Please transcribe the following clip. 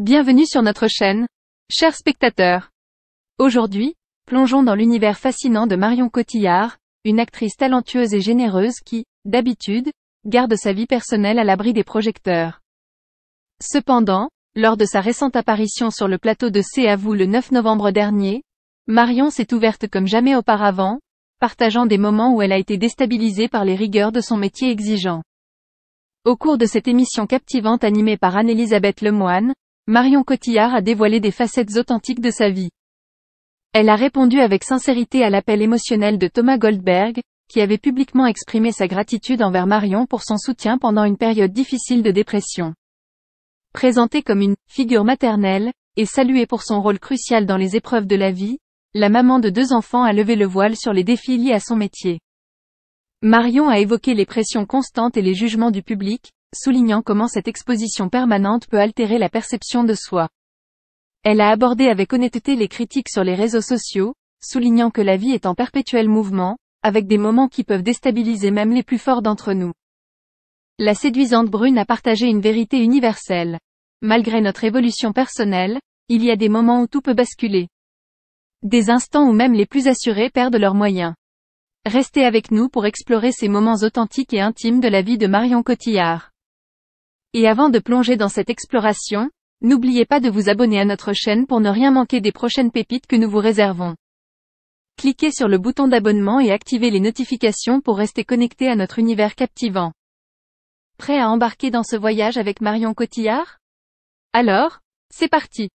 Bienvenue sur notre chaîne, chers spectateurs. Aujourd'hui, plongeons dans l'univers fascinant de Marion Cotillard, une actrice talentueuse et généreuse qui, d'habitude, garde sa vie personnelle à l'abri des projecteurs. Cependant, lors de sa récente apparition sur le plateau de C à vous le 9 novembre dernier, Marion s'est ouverte comme jamais auparavant, partageant des moments où elle a été déstabilisée par les rigueurs de son métier exigeant. Au cours de cette émission captivante animée par Anne-Elisabeth Lemoine, Marion Cotillard a dévoilé des facettes authentiques de sa vie. Elle a répondu avec sincérité à l'appel émotionnel de Thomas Goldberg, qui avait publiquement exprimé sa gratitude envers Marion pour son soutien pendant une période difficile de dépression. Présentée comme une figure maternelle, et saluée pour son rôle crucial dans les épreuves de la vie, la maman de deux enfants a levé le voile sur les défis liés à son métier. Marion a évoqué les pressions constantes et les jugements du public, soulignant comment cette exposition permanente peut altérer la perception de soi. Elle a abordé avec honnêteté les critiques sur les réseaux sociaux, soulignant que la vie est en perpétuel mouvement, avec des moments qui peuvent déstabiliser même les plus forts d'entre nous. La séduisante brune a partagé une vérité universelle. Malgré notre évolution personnelle, il y a des moments où tout peut basculer. Des instants où même les plus assurés perdent leurs moyens. Restez avec nous pour explorer ces moments authentiques et intimes de la vie de Marion Cotillard. Et avant de plonger dans cette exploration, n'oubliez pas de vous abonner à notre chaîne pour ne rien manquer des prochaines pépites que nous vous réservons. Cliquez sur le bouton d'abonnement et activez les notifications pour rester connecté à notre univers captivant. Prêt à embarquer dans ce voyage avec Marion Cotillard Alors, c'est parti